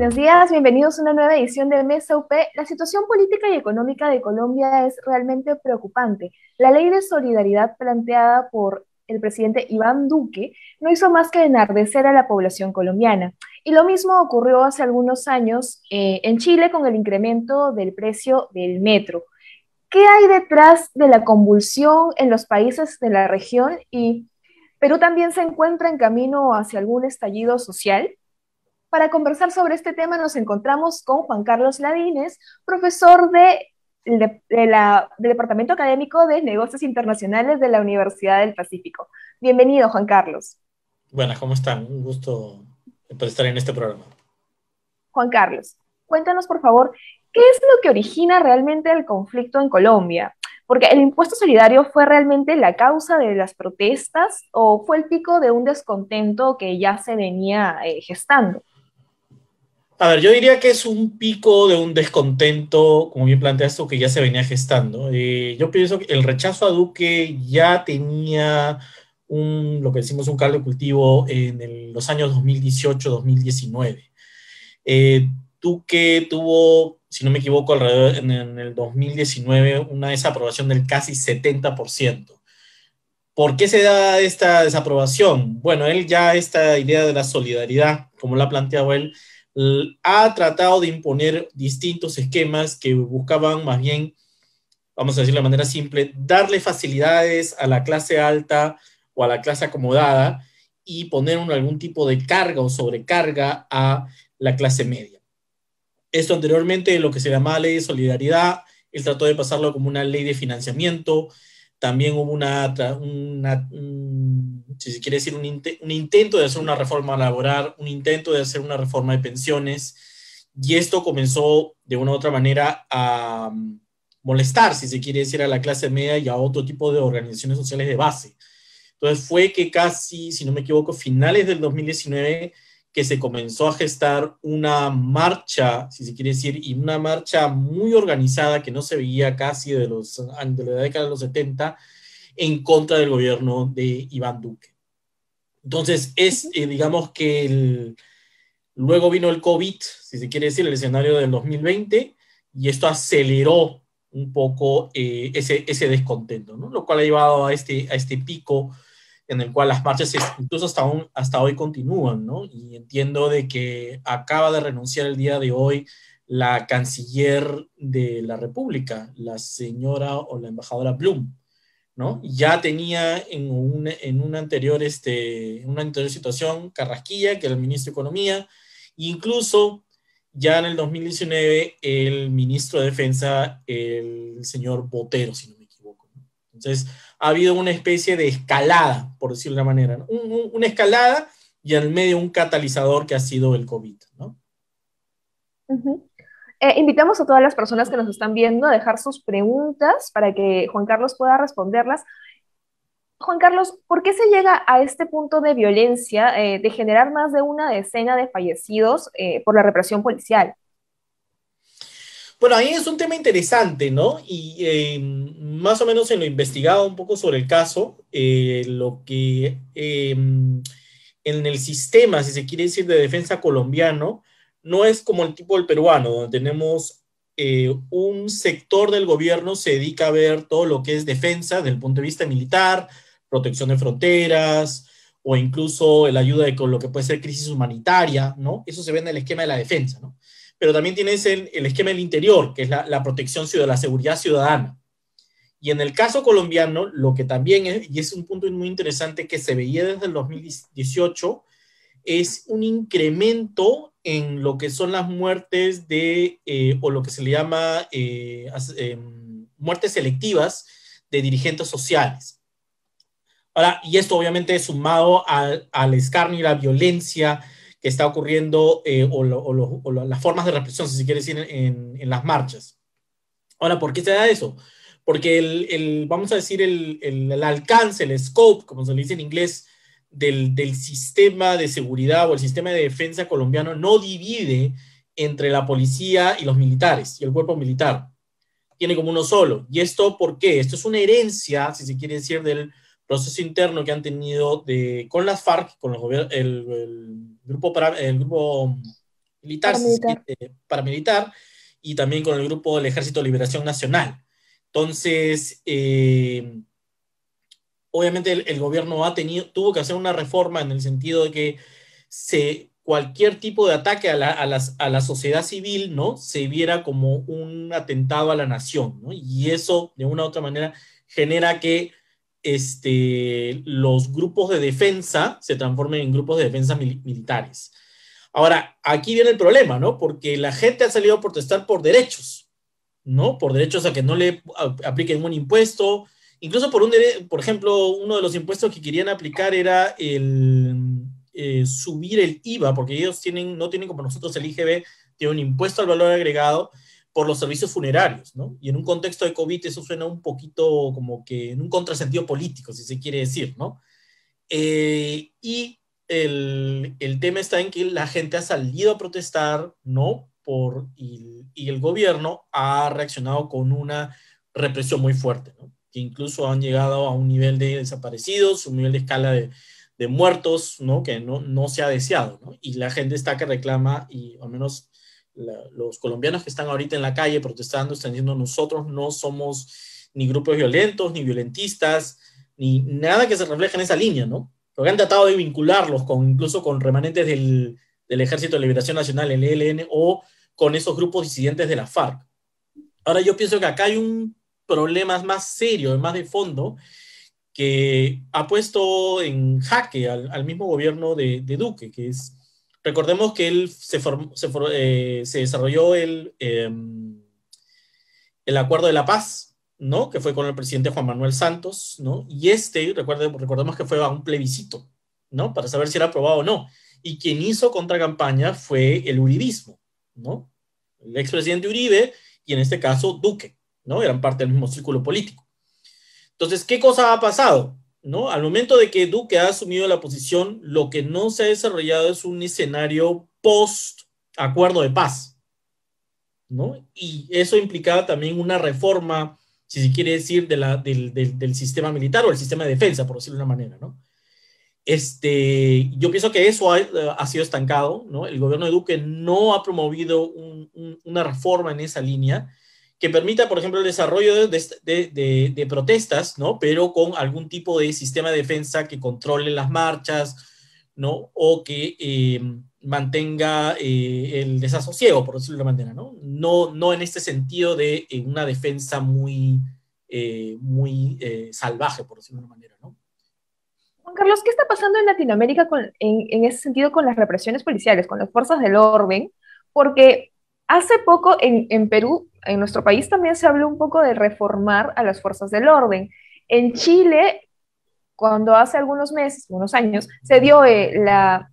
buenos días. Bienvenidos a una nueva edición del Mesa UP. La situación política y económica de Colombia es realmente preocupante. La ley de solidaridad planteada por el presidente Iván Duque no hizo más que enardecer a la población colombiana. Y lo mismo ocurrió hace algunos años eh, en Chile con el incremento del precio del metro. ¿Qué hay detrás de la convulsión en los países de la región? ¿Y Perú también se encuentra en camino hacia algún estallido social? Para conversar sobre este tema nos encontramos con Juan Carlos Ladines, profesor de, del Departamento Académico de Negocios Internacionales de la Universidad del Pacífico. Bienvenido, Juan Carlos. Buenas, ¿cómo están? Un gusto eh, pues, estar en este programa. Juan Carlos, cuéntanos por favor, ¿qué es lo que origina realmente el conflicto en Colombia? Porque el impuesto solidario fue realmente la causa de las protestas o fue el pico de un descontento que ya se venía eh, gestando. A ver, yo diría que es un pico de un descontento, como bien planteaste, que ya se venía gestando. Eh, yo pienso que el rechazo a Duque ya tenía un, lo que decimos un caldo de cultivo en los años 2018-2019. Eh, Duque tuvo, si no me equivoco, alrededor en, el 2019 una desaprobación del casi 70%. ¿Por qué se da esta desaprobación? Bueno, él ya esta idea de la solidaridad, como la ha planteado él, ha tratado de imponer distintos esquemas que buscaban más bien, vamos a decir de manera simple, darle facilidades a la clase alta o a la clase acomodada y poner algún tipo de carga o sobrecarga a la clase media. Esto anteriormente, lo que se llamaba ley de solidaridad, él trató de pasarlo como una ley de financiamiento, también hubo una, mm, si se quiere decir, un, intento de hacer una reforma laboral, un intento de hacer una reforma de pensiones, y esto comenzó de una u otra manera a mm, molestar, si se quiere decir, a la clase media y a otro tipo de organizaciones sociales de base. Entonces fue que casi, si no me equivoco, finales del 2019 que se comenzó a gestar una marcha, si se quiere decir, y una marcha muy organizada que no se veía casi de, los, de la década de los 70 en contra del gobierno de Iván Duque. Entonces, es, eh, digamos que luego vino el COVID, si se quiere decir, el escenario del 2020, y esto aceleró un poco eh, ese, descontento, ¿no? lo cual ha llevado a este, a este pico en el cual las marchas incluso hasta, aún hasta hoy continúan, ¿no? Y entiendo de que acaba de renunciar el día de hoy la canciller de la República, la señora o la embajadora Blum, ¿no? Ya tenía en una, en un anterior, este, una anterior situación Carrasquilla, que era el ministro de Economía, e incluso ya en el 2019 el ministro de Defensa, el señor Botero, si no me equivoco. ¿no? Entonces, ha habido una especie de escalada, por decirlo de una manera, una escalada y en medio un catalizador que ha sido el COVID. Eh, invitamos a todas las personas que nos están viendo a dejar sus preguntas para que Juan Carlos pueda responderlas. Juan Carlos, ¿por qué se llega a este punto de violencia eh, de generar más de una decena de fallecidos eh, por la represión policial? Bueno, ahí es un tema interesante, ¿no? Y em, más o menos en lo investigado un poco sobre el caso, eh, lo que em, en el sistema, si se quiere decir, de defensa colombiano, no es como el tipo del peruano, donde tenemos eh, un sector del gobierno se dedica a ver todo lo que es defensa desde el punto de vista militar, protección de fronteras o incluso la ayuda de, con lo que puede ser crisis humanitaria, ¿no? Eso se ve en el esquema de la defensa, ¿no? pero también tienes el, el esquema del interior, que es la, protección ciudadana, la seguridad ciudadana. Y en el caso colombiano, lo que también es, y es un punto muy interesante que se veía desde el 2018, es un incremento en lo que son las muertes de, eh, o lo que se le llama eh, em, muertes selectivas de dirigentes sociales. Ahora, y esto obviamente es sumado al, al escarnio y la violencia que está ocurriendo eh, o, las formas de represión, si se quiere decir, en, las marchas. Ahora, ¿por qué se da eso? Porque el, vamos a decir, el, alcance, el scope, como se le dice en inglés, del, del sistema de seguridad o el sistema de defensa colombiano no divide entre la policía y los militares y el cuerpo militar. Tiene como uno solo. ¿Y esto por qué? Esto es una herencia, si se quiere decir, del proceso interno que han tenido de, con las FARC, con el, grupo, para, el grupo militar eh, paramilitar. y también con el grupo del Ejército de Liberación Nacional. Entonces, eh, obviamente el, gobierno ha tenido, tuvo que hacer una reforma en el sentido de que cualquier tipo de ataque a la, sociedad civil ¿no? se viera como un atentado a la nación. Y eso, de una u otra manera, genera que este, los grupos de defensa se transformen en grupos de defensa militares. Ahora, aquí viene el problema, ¿no? Porque la gente ha salido a protestar por derechos, ¿no? Por derechos a que no le apliquen un impuesto, incluso por un derecho por ejemplo, uno de los impuestos que querían aplicar era el eh, subir el IVA, porque ellos tienen, no tienen como nosotros el IGB, tiene un impuesto al valor agregado, por los servicios funerarios, ¿no? Y en un contexto de COVID eso suena un poquito como que en un contrasentido político, si se quiere decir, ¿no? Eh, y el, el, tema está en que la gente ha salido a protestar, ¿no? Por, y, y el gobierno ha reaccionado con una represión muy fuerte, ¿no? Que incluso han llegado a un nivel de desaparecidos, un nivel de escala de, de muertos, ¿no? Que no, no se ha deseado, ¿no? Y la gente está que reclama, y al menos los colombianos que están ahorita en la calle protestando están diciendo nosotros no somos ni grupos violentos, ni violentistas, ni nada que se refleje en esa línea, ¿no? Porque han tratado de vincularlos con, incluso con remanentes del, Ejército de Liberación Nacional, el ELN, o con esos grupos disidentes de la FARC. Ahora yo pienso que acá hay un problema más serio, más de fondo, que ha puesto en jaque al, mismo gobierno de Duque, que es Recordemos que él se, eh, se, desarrolló el, em, el Acuerdo de la Paz, ¿no? Que fue con el presidente Juan Manuel Santos, ¿no? Y este, recordemos que fue a un plebiscito, ¿no? Para saber si era aprobado o no. Y quien hizo contracampaña fue el uribismo, ¿no? El expresidente Uribe y en este caso Duque, ¿no? Eran parte del mismo círculo político. Entonces, ¿qué cosa ha pasado? ¿no? Al momento de que Duque ha asumido la posición, lo que no se ha desarrollado es un escenario post acuerdo de paz, ¿no? Y eso implicaba también una reforma, si se quiere decir, del, sistema militar o el sistema de defensa, por decirlo de una manera, ¿no? Este, yo pienso que eso ha, sido estancado, ¿no? El gobierno de Duque no ha promovido una reforma en esa línea que permita, por ejemplo, el desarrollo de, de, de, protestas, ¿no? Pero con algún tipo de sistema de defensa que controle las marchas, ¿no? O que em, mantenga eh, el desasosiego, por decirlo de una manera, ¿no? No, en este sentido de eh, una defensa muy, eh, muy salvaje, por decirlo de una manera, ¿no? Juan Carlos, ¿qué está pasando en Latinoamérica con, en, en ese sentido con las represiones policiales, con las fuerzas del orden? Porque hace poco en, en Perú en nuestro país también se habló un poco de reformar a las fuerzas del orden. En Chile, cuando hace algunos meses, unos años, se dio, eh, la,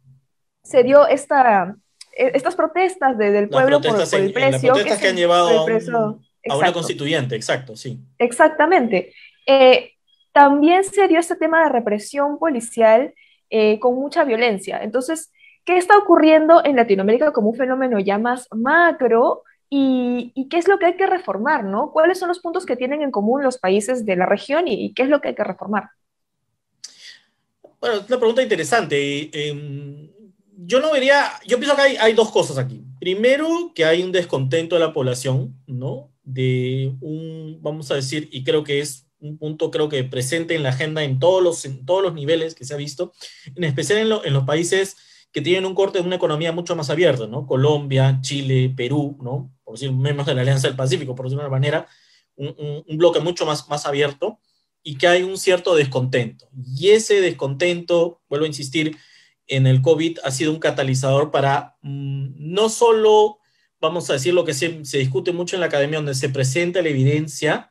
se dio esta, e, estas protestas del pueblo por, el precio. que, han llevado a, una constituyente, exacto, sí. Exactamente. Eh, también se dio este tema de represión policial eh, con mucha violencia. Entonces, ¿qué está ocurriendo en Latinoamérica como un fenómeno ya más macro? y, qué es lo que hay que reformar, ¿no? ¿Cuáles son los puntos que tienen en común los países de la región y, qué es lo que hay que reformar? Bueno, es una pregunta interesante. Em, yo no vería, yo pienso que hay, hay, dos cosas aquí. Primero, que hay un descontento de la población, ¿no? De un, vamos a decir, y creo que es un punto creo que presente en la agenda en todos los, en todos los niveles que se ha visto, en especial en, en los países que tienen un corte de una economía mucho más abierta, ¿no? Colombia, Chile, Perú, ¿no? por decir menos de la Alianza del Pacífico, por decirlo de una manera, un, bloque mucho más, más abierto y que hay un cierto descontento. Y ese descontento, vuelvo a insistir, en el COVID ha sido un catalizador para mm, no solo, vamos a decir, lo que se, se, discute mucho en la academia, donde se presenta la evidencia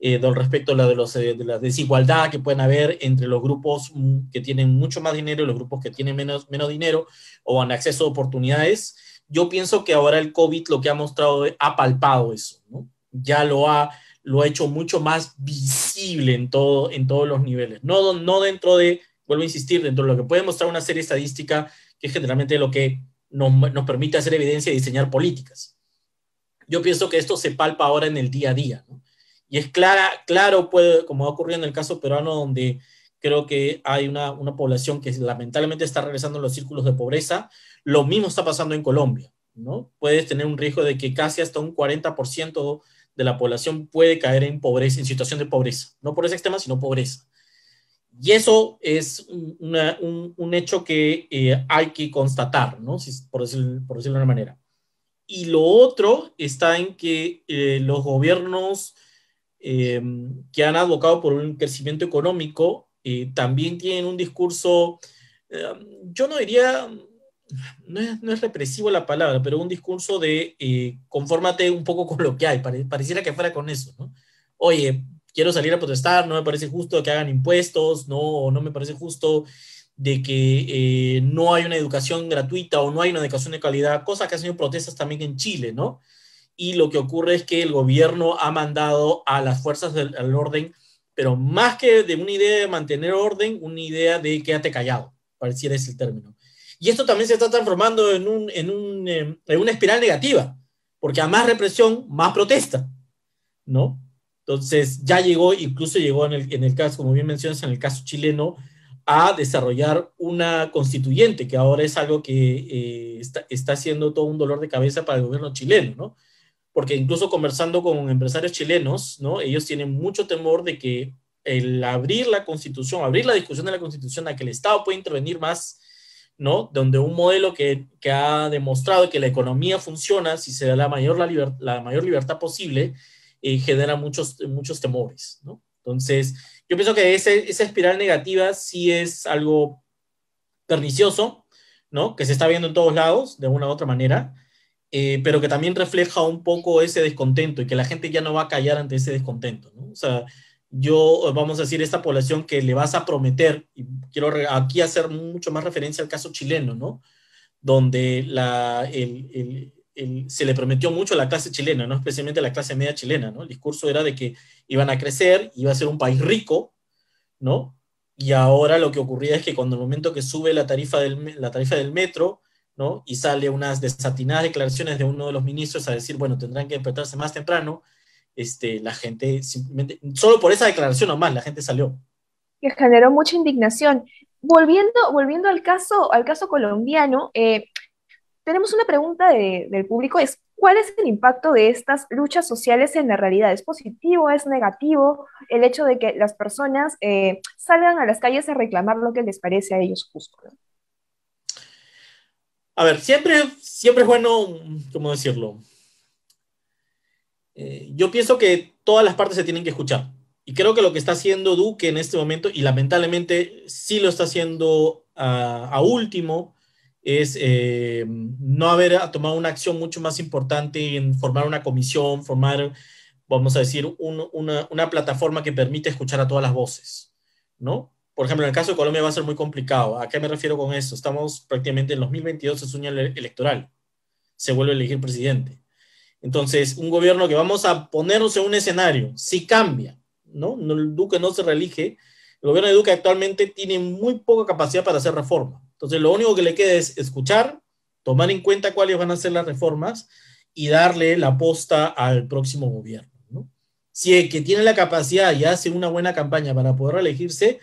eh, del respecto a la, eh, de, la desigualdad que pueden haber entre los grupos mm, que tienen mucho más dinero y los grupos que tienen menos, menos dinero o en acceso a oportunidades, yo pienso que ahora el COVID lo que ha mostrado ha palpado eso, ¿no? Ya lo ha, lo ha hecho mucho más visible en, todo, en todos los niveles. No, no dentro de, vuelvo a insistir, dentro de lo que puede mostrar una serie estadística, que es generalmente lo que nos, permite hacer evidencia y diseñar políticas. Yo pienso que esto se palpa ahora en el día a día, ¿no? Y es clara, claro, como ha ocurrido en el caso peruano, donde creo que hay una, población que lamentablemente está regresando a los círculos de pobreza. Lo mismo está pasando en Colombia, ¿no? Puedes tener un riesgo de que casi hasta un 40% de la población puede caer en pobreza, en situación de pobreza. No pobreza extrema, sino pobreza. Y eso es un, hecho que eh, hay que constatar, ¿no? por, por, decirlo de una manera. Y lo otro está en que eh, los gobiernos eh, que han advocado por un crecimiento económico también tienen un discurso, eh, yo no diría, no es, no es, represivo la palabra, pero un discurso de eh, confórmate un poco con lo que hay, pareciera que fuera con eso, ¿no? Oye, quiero salir a protestar, no me parece justo que hagan impuestos, no, no me parece justo de que eh, no hay una educación gratuita o no hay una educación de calidad, cosa que han sido protestas también en Chile, ¿no? Y lo que ocurre es que el gobierno ha mandado a las fuerzas del, del orden pero más que de una idea de mantener orden, una idea de quédate callado, pareciera ese el término. Y esto también se está transformando en, un, en, un, eh, en una espiral negativa, porque a más represión, más protesta, ¿no? Entonces ya llegó, incluso llegó en el, en el caso, como bien mencionas, en el caso chileno, a desarrollar una constituyente, que ahora es algo que eh, está, está siendo todo un dolor de cabeza para el gobierno chileno, ¿no? porque incluso conversando con empresarios chilenos, ellos tienen mucho temor de que el abrir la constitución, abrir la discusión de la constitución a que el Estado puede intervenir más, ¿no? Donde un modelo que, ha demostrado que la economía funciona si se da la mayor, la, mayor libertad posible, eh, genera muchos, muchos temores, Entonces, yo pienso que esa espiral negativa sí es algo pernicioso, ¿no? Que se está viendo en todos lados, de una u otra manera, eh, pero que también refleja un poco ese descontento y que la gente ya no va a callar ante ese descontento, O sea, yo, vamos a decir, esta población que le vas a prometer, y quiero aquí hacer mucho más referencia al caso chileno, ¿no? Donde la, el, se le prometió mucho a la clase chilena, ¿no? Especialmente a la clase media chilena, ¿no? El discurso era de que iban a crecer, iba a ser un país rico, ¿no? Y ahora lo que ocurría es que cuando el momento que sube la tarifa del, la tarifa del metro, y sale unas desatinadas declaraciones de uno de los ministros a decir, bueno, tendrán que despertarse más temprano. Este, la gente simplemente, solo por esa declaración nomás, la gente salió. Que generó mucha indignación. Volviendo, volviendo al, caso, al caso colombiano, eh, tenemos una pregunta del público, es ¿cuál es el impacto de estas luchas sociales en la realidad? ¿Es positivo, es negativo el hecho de que las personas eh, salgan a las calles a reclamar lo que les parece a ellos justo? A ver, siempre, siempre es bueno, ¿cómo decirlo? Eh, yo pienso que todas las partes se tienen que escuchar. Y creo que lo que está haciendo Duque en este momento, y lamentablemente sí lo está haciendo a, último, es eh, no haber tomado una acción mucho más importante en formar una comisión, formar, vamos a decir, una, una plataforma que permite escuchar a todas las voces, ¿no? por ejemplo, en el caso de Colombia va a ser muy complicado. ¿A qué me refiero con eso? Estamos prácticamente en 2022, es un año electoral. Se vuelve a elegir presidente. Entonces, un gobierno que vamos a ponernos en un escenario, si cambia, ¿no? El Duque no se reelige. El gobierno de Duque actualmente tiene muy poca capacidad para hacer reforma. Entonces, lo único que le queda es escuchar, tomar en cuenta cuáles van a ser las reformas y darle la posta al próximo gobierno. ¿no? Si el que tiene la capacidad y hace una buena campaña para poder reelegirse,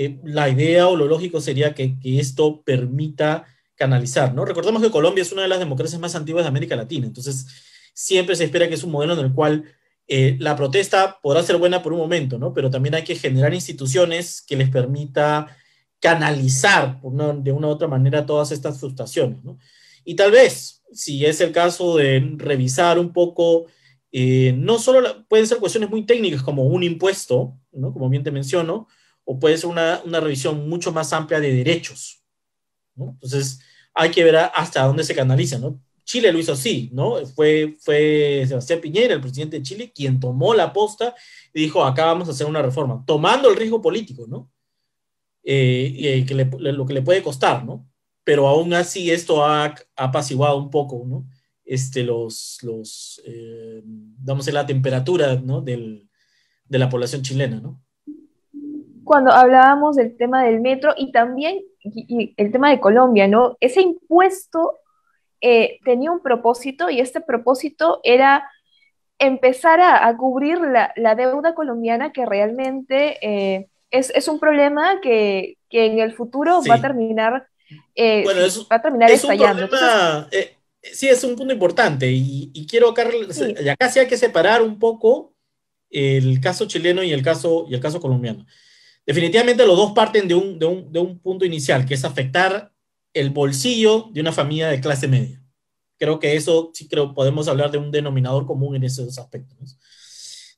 eh, la idea o lo lógico sería que, esto permita canalizar, ¿no? Recordemos que Colombia es una de las democracias más antiguas de América Latina, entonces siempre se espera que es un modelo en el cual eh, la protesta podrá ser buena por un momento, ¿no? Pero también hay que generar instituciones que les permita canalizar de una u otra manera todas estas frustraciones, ¿no? Y tal vez, si es el caso de revisar un poco, eh, no solo pueden ser cuestiones muy técnicas como un impuesto, ¿no? Como bien te menciono, o puede ser una, revisión mucho más amplia de derechos. Entonces, hay que ver hasta dónde se canaliza, ¿no? Chile lo hizo así, ¿no? Fue, fue Sebastián Piñera, el presidente de Chile, quien tomó la posta y dijo, acá vamos a hacer una reforma, tomando el riesgo político, ¿no? Eh, eh, lo que le puede costar, ¿no? Pero aún así esto ha, apaciguado un poco, ¿no? Este, los, los eh, la temperatura, ¿no? de la población chilena, ¿no? cuando hablábamos del tema del metro y también el tema de Colombia, ¿no? Ese impuesto eh, tenía un propósito y este propósito era empezar a, cubrir la, deuda colombiana que realmente eh, es, un problema que, en el futuro va a terminar, estallando. sí, es un punto importante y, quiero acá, sí. acá sí hay que separar un poco el caso chileno y el caso, y el caso colombiano. Definitivamente los dos parten de un, de, un, punto inicial, que es afectar el bolsillo de una familia de clase media. Creo que eso sí creo podemos hablar de un denominador común en esos dos aspectos.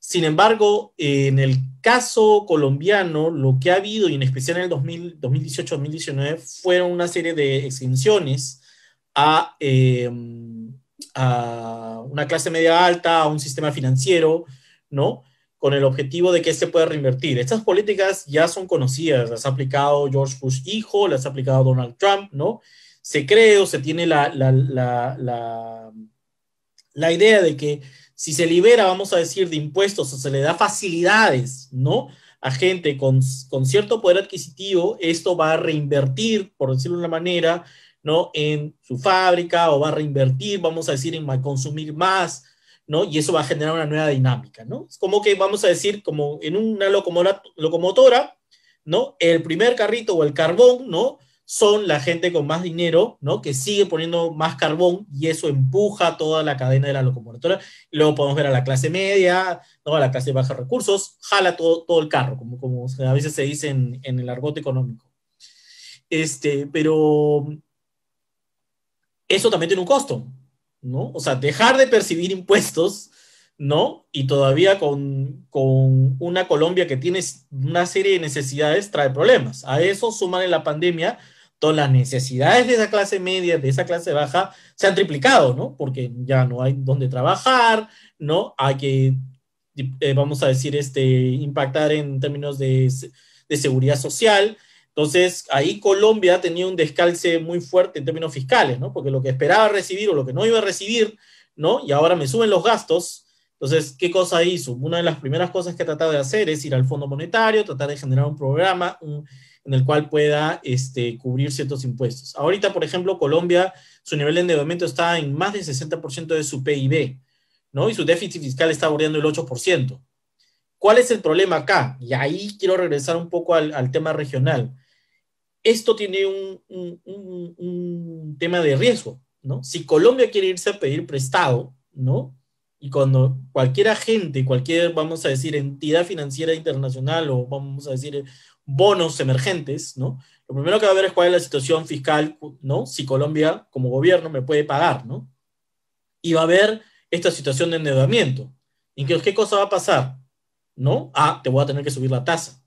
Sin embargo, en el caso colombiano, lo que ha habido, y en especial en el 2018-2019, fueron una serie de exenciones a, em, a una clase media alta, a un sistema financiero, ¿no? con el objetivo de que se este pueda reinvertir. Estas políticas ya son conocidas, las ha aplicado George Bush hijo, las ha aplicado Donald Trump, ¿no? Se cree o se tiene la, la, idea de que si se libera, vamos a decir, de impuestos o se le da facilidades, ¿no? A gente con, con cierto poder adquisitivo, esto va a reinvertir, por decirlo de una manera, ¿no? En su fábrica o va a reinvertir, vamos a decir, en consumir más, y eso va a generar una nueva dinámica, Es como que vamos a decir, como en una locomotora, ¿no? El primer carrito o el carbón, ¿no? Son la gente con más dinero, Que sigue poniendo más carbón y eso empuja toda la cadena de la locomotora. Luego podemos ver a la clase media, ¿no? A la clase de bajos recursos, jala todo, todo el carro, como, como a veces se dice en, el argot económico. Este, pero eso también tiene un costo, ¿no? O sea, dejar de percibir impuestos, ¿no? Y todavía con, con una Colombia que tiene una serie de necesidades trae problemas. A eso suman en la pandemia, todas las necesidades de esa clase media, de esa clase baja, se han triplicado, ¿no? Porque ya no hay dónde trabajar, ¿no? Hay que, eh, vamos a decir, este, impactar en términos de, de seguridad social, entonces, ahí Colombia tenía un descalce muy fuerte en términos fiscales, ¿no? Porque lo que esperaba recibir o lo que no iba a recibir, ¿no? Y ahora me suben los gastos. Entonces, ¿qué cosa hizo? Una de las primeras cosas que ha tratado de hacer es ir al Fondo Monetario, tratar de generar un programa en el cual pueda este, cubrir ciertos impuestos. Ahorita, por ejemplo, Colombia, su nivel de endeudamiento está en más del 60% de su PIB, ¿no? Y su déficit fiscal está bordeando el 8%. ¿Cuál es el problema acá? Y ahí quiero regresar un poco al, al tema regional esto tiene un, tema de riesgo, ¿no? Si Colombia quiere irse a pedir prestado, ¿no? Y cuando cualquier agente, cualquier, vamos a decir, entidad financiera internacional o vamos a decir bonos emergentes, ¿no? Lo primero que va a ver es cuál es la situación fiscal, ¿no? Si Colombia como gobierno me puede pagar, ¿no? Y va a haber esta situación de endeudamiento. ¿En qué, qué cosa va a pasar? ¿No? Ah, te voy a tener que subir la tasa,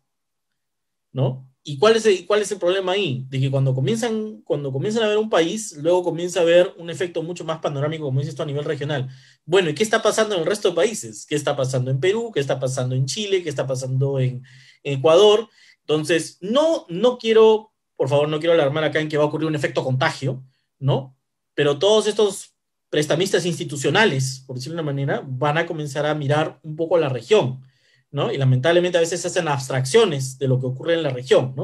¿no? ¿Y cuál es, el, cuál es el problema ahí? De que cuando comienzan, cuando comienzan a ver un país, luego comienza a ver un efecto mucho más panorámico, como dices tú, a nivel regional. Bueno, ¿y qué está pasando en el resto de países? ¿Qué está pasando en Perú? ¿Qué está pasando en Chile? ¿Qué está pasando en, Ecuador? Entonces, no, no quiero, por favor, no quiero alarmar acá en que va a ocurrir un efecto contagio, ¿no? Pero todos estos prestamistas institucionales, por decirlo de una manera, van a comenzar a mirar un poco la región y lamentablemente a veces se hacen abstracciones de lo que ocurre en la región,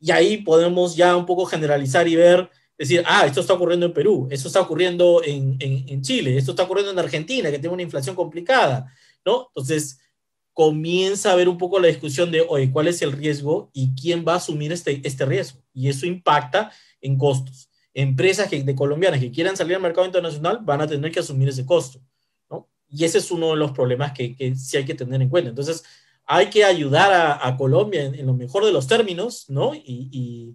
Y ahí podemos ya un poco generalizar y ver, decir, ah, esto está ocurriendo en Perú, esto está ocurriendo en, en, Chile, esto está ocurriendo en Argentina, que tiene una inflación complicada, ¿no? Entonces, comienza a haber un poco la discusión de, oye, ¿cuál es el riesgo y quién va a asumir este, este riesgo? Y eso impacta en costos. Empresas de colombianas que quieran salir al mercado internacional van a tener que asumir ese costo. Y ese es uno de los problemas que, sí hay que tener en cuenta. Entonces, hay que ayudar a, Colombia en, lo mejor de los términos, ¿no? Y,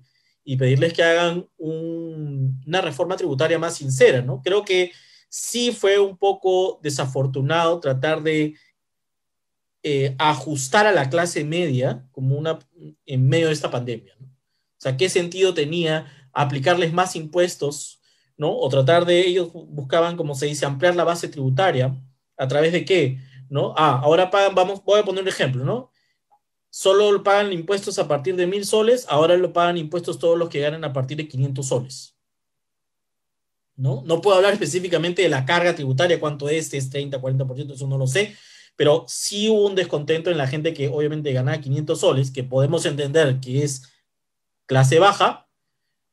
pedirles que hagan una reforma tributaria más sincera, ¿no? Creo que sí fue un poco desafortunado tratar de eh, ajustar a la clase media como una, en medio de esta pandemia, O sea, ¿qué sentido tenía aplicarles más impuestos, ¿no? O tratar de, ellos buscaban, como se dice, ampliar la base tributaria ¿A través de qué? ¿No? Ah, ahora pagan, vamos, voy a poner un ejemplo, ¿no? Solo pagan impuestos a partir de mil soles, ahora lo pagan impuestos todos los que ganan a partir de 500 soles. ¿No? No puedo hablar específicamente de la carga tributaria, cuánto es, es 30, 40%, eso no lo sé, pero sí hubo un descontento en la gente que obviamente ganaba 500 soles, que podemos entender que es clase baja,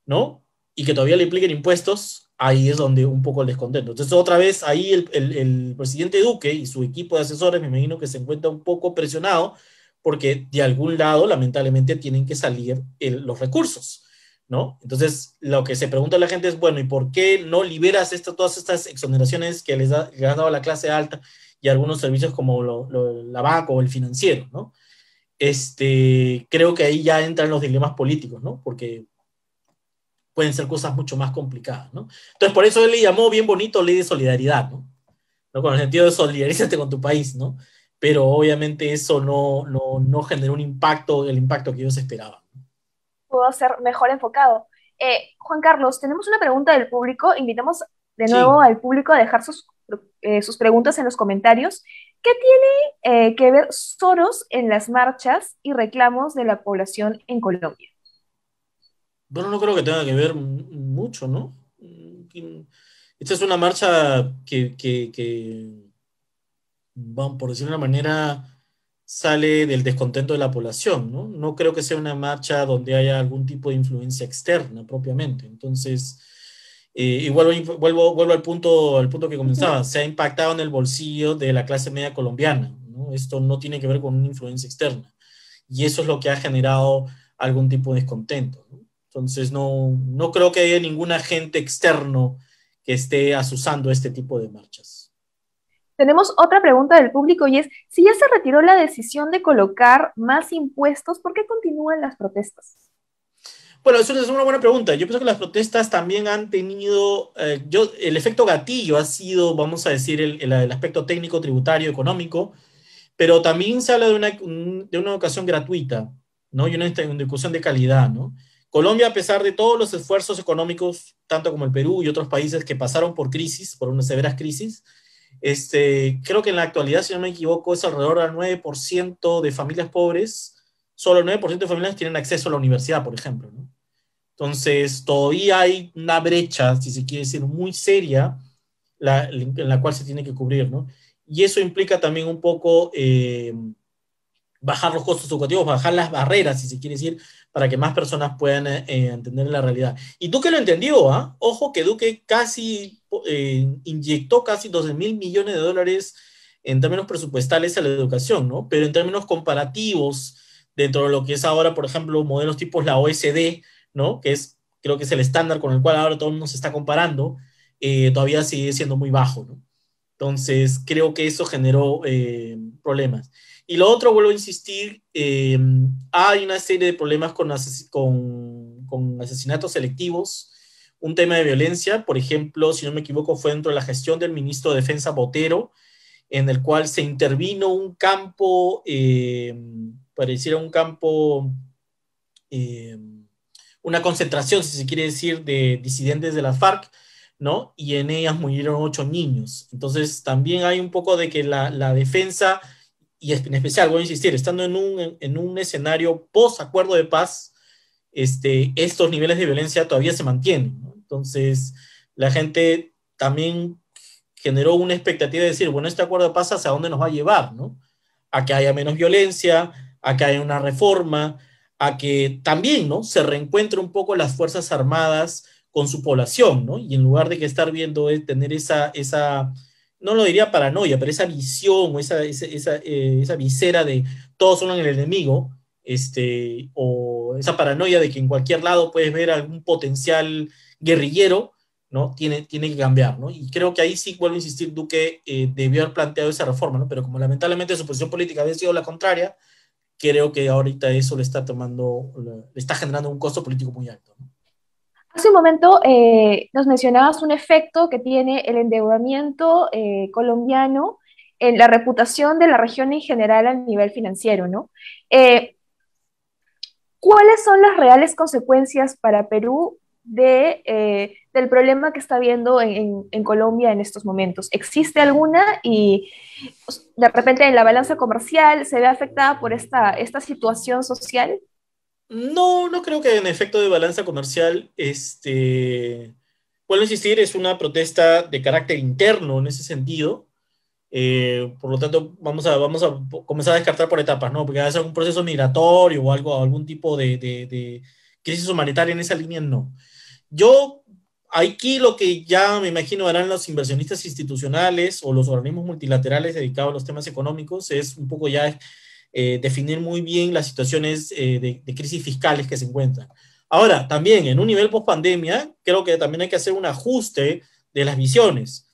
¿no? Y que todavía le impliquen impuestos ahí es donde un poco el descontento. Entonces, otra vez, ahí el, el, presidente Duque y su equipo de asesores, me imagino que se encuentra un poco presionado porque de algún lado, lamentablemente, tienen que salir los recursos, ¿no? Entonces, lo que se pregunta la gente es, bueno, ¿y por qué no liberas todas estas exoneraciones que les, ha le has dado a la clase alta y algunos servicios como lo, la vaca o el financiero, ¿no? Este, creo que ahí ya entran los dilemas políticos, ¿no? Porque pueden ser cosas mucho más complicadas, ¿no? Entonces, por eso él le llamó bien bonito ley de solidaridad, ¿no? Con el sentido de solidarízate con tu país, ¿no? Pero obviamente eso no, no, no generó un impacto, el impacto que ellos esperaban. Pudo ser mejor enfocado. Eh, Juan Carlos, tenemos una pregunta del público. Invitamos de nuevo al público a dejar eh, sus, preguntas en los comentarios. ¿Qué tiene eh, que ver Soros en las marchas y reclamos de la población en Colombia? Bueno, no creo que tenga que ver mucho, ¿no? Mm, mm, esta es una marcha que, vamos, por decirlo de una manera, sale del descontento de la población, ¿no? No creo que sea una marcha donde haya algún tipo de influencia externa propiamente. Entonces, eh, vuelvo, al, punto, al punto que comenzaba, se ha impactado en el bolsillo de la clase media colombiana, ¿no? Esto no tiene que ver con una influencia externa. Y eso es lo que ha generado algún tipo de descontento. ¿no? Entonces, no, no creo que haya ningún agente externo que esté asusando este tipo de marchas. Tenemos otra pregunta del público y es, si ya se retiró la decisión de colocar más impuestos, ¿por qué continúan las protestas? Bueno, eso es una buena pregunta. Yo pienso que las protestas también han tenido, eh, yo, el efecto gatillo ha sido, vamos a decir, el, aspecto técnico, tributario, económico, pero también se habla de una, de una educación gratuita, ¿no? Y una, este, una educación de calidad, ¿no? Colombia, a pesar de todos los esfuerzos económicos, tanto como el Perú y otros países que pasaron por crisis, por unas severas crisis, este, creo que en la actualidad, si no me equivoco, es alrededor del 9% de familias pobres, solo el 9% de familias tienen acceso a la universidad, por ejemplo. Entonces, todavía hay una brecha, si se quiere decir, muy seria, en la cual se tiene que cubrir, ¿no? Y eso implica también un poco... Eh, bajar los costos educativos, bajar las barreras, si se quiere decir, para que más personas puedan eh, eh, entender la realidad. Y Duque lo entendió, ¿ah? Ojo que Duque casi eh, inyectó casi 12 mil millones de dólares en términos presupuestales a la educación, ¿no? Pero en términos comparativos, dentro de lo que es ahora, por ejemplo, modelos tipos la OSD, ¿no? Que es, creo que es el estándar con el cual ahora todo el mundo se está comparando, todavía sigue siendo muy bajo, ¿no? Entonces, creo que eso generó problemas. Y lo otro, vuelvo a insistir, eh, hay una serie de problemas con, con, con, asesinatos selectivos, un tema de violencia, por ejemplo, si no me equivoco, fue dentro de la gestión del ministro de Defensa Botero, en el cual se intervino un campo, eh, pareciera un campo, eh, una concentración, si se quiere decir, de disidentes de la FARC, ¿no? Y en ellas murieron ocho niños. Entonces, también hay un poco de que la, la defensa y en especial, voy a insistir, estando en un, en un escenario post acuerdo de paz, este, estos niveles de violencia todavía se mantienen. Entonces, la gente también generó una expectativa de decir, bueno, este acuerdo de paz hacia dónde nos va a llevar, A que haya menos violencia, a que haya una reforma, a que también, ¿no? Se reencuentre un poco las Fuerzas Armadas con su población, Y en lugar de que estar viendo, eh, tener esa, esa no lo diría paranoia, pero esa visión o eh, esa, visera de todos son el enemigo, este, o esa paranoia de que en cualquier lado puedes ver algún potencial guerrillero, ¿no? Tiene, tiene que cambiar, ¿no? Y creo que ahí sí vuelvo a insistir, Duque eh, debió haber planteado esa reforma, Pero como lamentablemente su posición política había sido la contraria, creo que ahorita eso le está tomando, le está generando un costo político muy alto. ¿no? Hace un momento eh, nos mencionabas un efecto que tiene el endeudamiento eh, colombiano en la reputación de la región en general a nivel financiero, ¿no? Eh, ¿Cuáles son las reales consecuencias para Perú de, del problema que está viendo en, Colombia en estos momentos? ¿Existe alguna y de repente en la balanza comercial se ve afectada por esta, esta situación social? No, no creo que en efecto de balanza comercial, este, vuelvo a insistir, es una protesta de carácter interno en ese sentido. Eh, por lo tanto, vamos a, vamos a comenzar a descartar por etapas, ¿no? Porque a ser un proceso migratorio o algo, algún tipo de, de crisis humanitaria en esa línea, no. Yo, aquí lo que ya me imagino harán los inversionistas institucionales o los organismos multilaterales dedicados a los temas económicos es un poco ya eh, definir muy bien las situaciones eh, de, crisis fiscales que se encuentran. Ahora, también en un nivel post-pandemia, creo que también hay que hacer un ajuste de las visiones.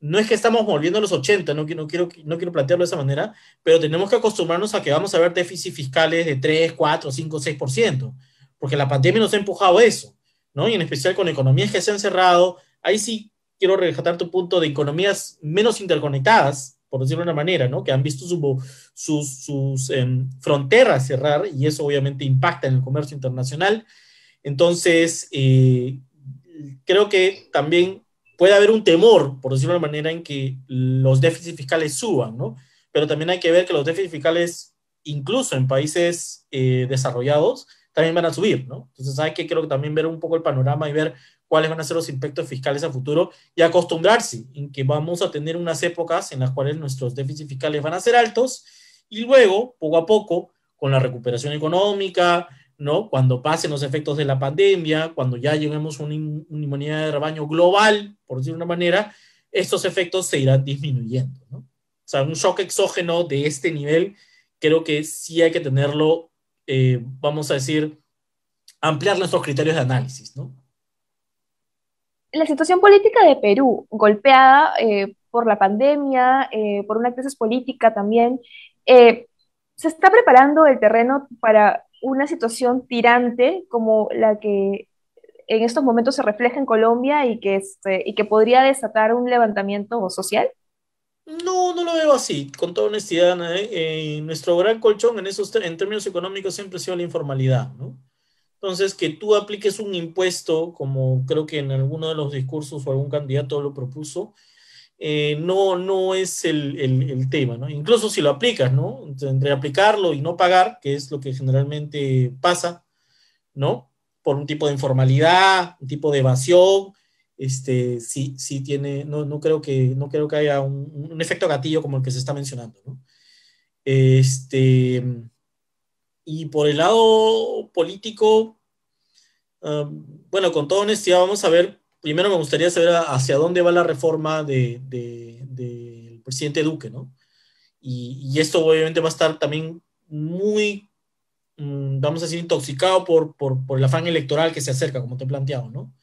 No es que estamos volviendo a los 80, no, no, quiero, no quiero plantearlo de esa manera, pero tenemos que acostumbrarnos a que vamos a ver déficits fiscales de 3, 4, 5, 6%, porque la pandemia nos ha empujado a eso, ¿no? Y en especial con economías que se han cerrado, ahí sí quiero rescatar tu punto de economías menos interconectadas, por decirlo de una manera, ¿no? que han visto sus, em, fronteras cerrar y eso obviamente impacta en el comercio internacional. Entonces, eh, creo que también puede haber un temor, por decirlo de una manera, en que los déficits fiscales suban, pero también hay que ver que los déficits fiscales, incluso en países eh, desarrollados, también van a subir, Entonces hay que creo que también ver un poco el panorama y ver cuáles van a ser los impactos fiscales a futuro y acostumbrarse en que vamos a tener unas épocas en las cuales nuestros déficits fiscales van a ser altos y luego, poco a poco, con la recuperación económica, ¿no? Cuando pasen los efectos de la pandemia, cuando ya lleguemos a una, inmunidad de rebaño global, por decirlo de una manera, estos efectos se irán disminuyendo, ¿no? O sea, un shock exógeno de este nivel, creo que sí hay que tenerlo, eh, vamos a decir, ampliar nuestros criterios de análisis, ¿no? la situación política de Perú, golpeada eh, por la pandemia, eh, por una crisis política también, eh, se está preparando el terreno para una situación tirante como la que en estos momentos se refleja en Colombia y que, este, podría desatar un levantamiento social? No, no lo veo así, con toda honestidad. nuestro gran colchón en, esos en términos económicos siempre ha sido la informalidad, ¿no? Entonces, que tú apliques un impuesto, como creo que en alguno de los discursos o algún candidato lo propuso, eh, no, no es el, tema, ¿no? Incluso si lo aplicas, ¿no? Entre aplicarlo y no pagar, que es lo que generalmente pasa, ¿no? Por un tipo de informalidad, un tipo de evasión, este, sí, sí tiene, no, creo, que, no creo que haya un, efecto gatillo como el que se está mencionando, ¿no? Este... Y por el lado político, um, bueno, con toda honestidad, vamos a ver, primero me gustaría saber hacia dónde va la reforma del presidente Duque, ¿no? Y, esto obviamente va a estar también muy, mm, vamos a decir, intoxicado por, por, el afán electoral que se acerca, como te he planteado, ¿no?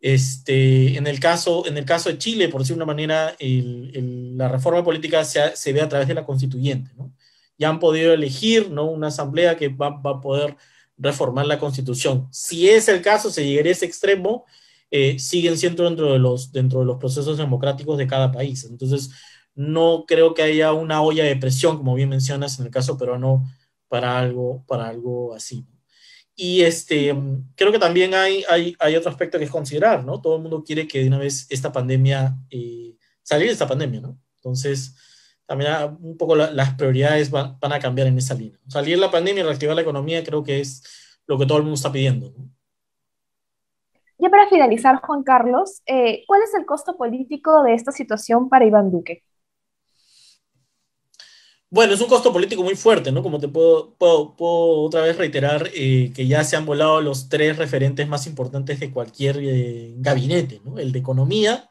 Este, en, el caso, en el caso de Chile, por decir una manera, la reforma política se, se ve a través de la constituyente, ¿no? ya han podido elegir ¿no? una asamblea que va, va a poder reformar la constitución. Si es el caso, se si llegaría a ese extremo, eh, siguen siendo dentro de, los, dentro de los procesos democráticos de cada país. Entonces, no creo que haya una olla de presión, como bien mencionas en el caso pero para algo, para algo así. Y este, creo que también hay, hay, hay otro aspecto que es considerar, ¿no? Todo el mundo quiere que de una vez esta pandemia, eh, salir de esta pandemia, ¿no? Entonces, también ah, un poco las prioridades van, a cambiar en esa línea. Salir la pandemia y reactivar la economía creo que es lo que todo el mundo está pidiendo. Ya para finalizar, Juan Carlos, eh, ¿cuál es el costo político de esta situación para Iván Duque? Bueno, es un costo político muy fuerte, ¿no? Como te puedo, otra vez reiterar eh, que ya se han volado los tres referentes más importantes de cualquier eh, gabinete, ¿no? El de economía,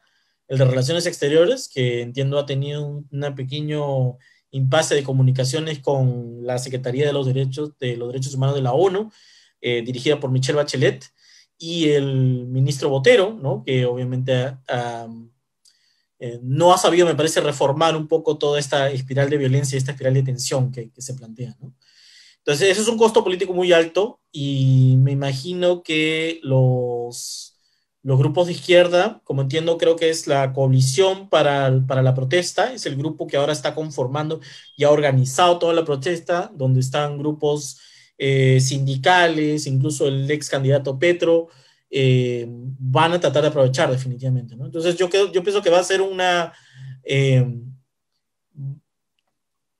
el de Relaciones Exteriores, que entiendo ha tenido un pequeño impasse de comunicaciones con la Secretaría de los Derechos, de los Derechos Humanos de la ONU, eh, dirigida por Michelle Bachelet, y el ministro Botero, que obviamente eh, no ha sabido, me parece, reformar un poco toda esta espiral de violencia y esta espiral de tensión que, se plantea. Entonces, eso es un costo político muy alto y me imagino que los los grupos de izquierda, como entiendo, creo que es la coalición para, la protesta, es el grupo que ahora está conformando y ha organizado toda la protesta, donde están grupos eh, sindicales, incluso el ex candidato Petro, eh, van a tratar de aprovechar definitivamente. Entonces yo, yo pienso que va a ser una, em,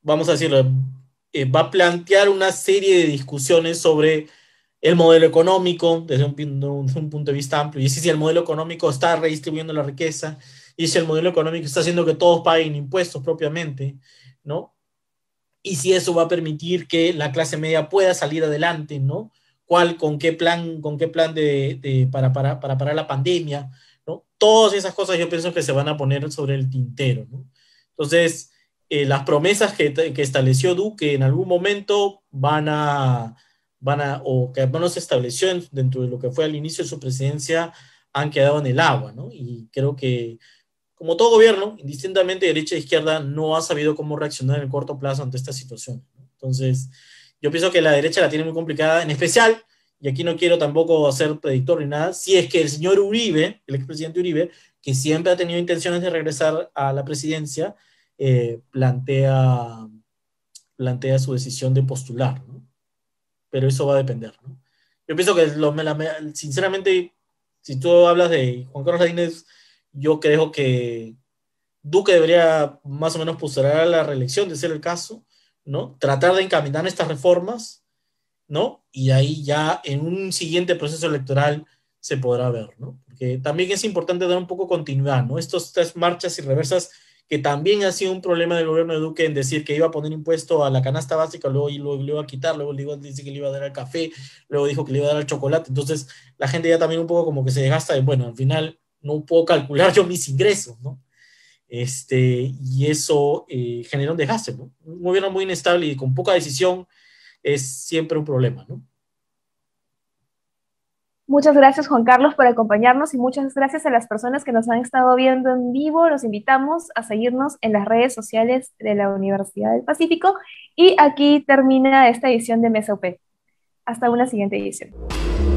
vamos a decirlo, eh, va a plantear una serie de discusiones sobre el modelo económico desde un, punto de vista amplio, y si el modelo económico está redistribuyendo la riqueza, y si el modelo económico está haciendo que todos paguen impuestos propiamente, ¿no? Y si eso va a permitir que la clase media pueda salir adelante, ¿no? ¿Cuál, con qué plan, con qué plan de, para, para, para parar la pandemia, ¿no? Todas esas cosas yo pienso que se van a poner sobre el tintero, ¿no? Entonces, eh, las promesas que, que estableció Duque en algún momento van a van a, o que al menos se estableció dentro de lo que fue al inicio de su presidencia, han quedado en el agua, ¿no? Y creo que, como todo gobierno, indistintamente derecha e izquierda, no ha sabido cómo reaccionar en el corto plazo ante esta situación. Entonces, yo pienso que la derecha la tiene muy complicada, en especial, y aquí no quiero tampoco hacer predictor ni nada, si es que el señor Uribe, el expresidente Uribe, que siempre ha tenido intenciones de regresar a la presidencia, eh, plantea, plantea su decisión de postular, ¿no? pero eso va a depender, ¿no? Yo pienso que, lo, me la, sinceramente, si tú hablas de Juan Carlos Lainez, yo creo que Duque debería más o menos postular a la reelección, de ser el caso, ¿no? Tratar de encaminar estas reformas, ¿no? Y ahí ya en un siguiente proceso electoral se podrá ver, ¿no? Porque también es importante dar un poco continuidad, ¿no? estas marchas y reversas que también ha sido un problema del gobierno de Duque en decir que iba a poner impuesto a la canasta básica, luego, y luego le iba a quitar, luego le iba, que iba a dar al café, luego dijo que le iba a dar al chocolate. Entonces, la gente ya también un poco como que se desgasta de, bueno, al final no puedo calcular yo mis ingresos, ¿no? Este, y eso generó eh, genera un desgaste, ¿no? Un gobierno muy inestable y con poca decisión es siempre un problema, ¿no? Muchas gracias Juan Carlos por acompañarnos y muchas gracias a las personas que nos han estado viendo en vivo. Los invitamos a seguirnos en las redes sociales de la Universidad del Pacífico y aquí termina esta edición de Mesa Hasta una siguiente edición.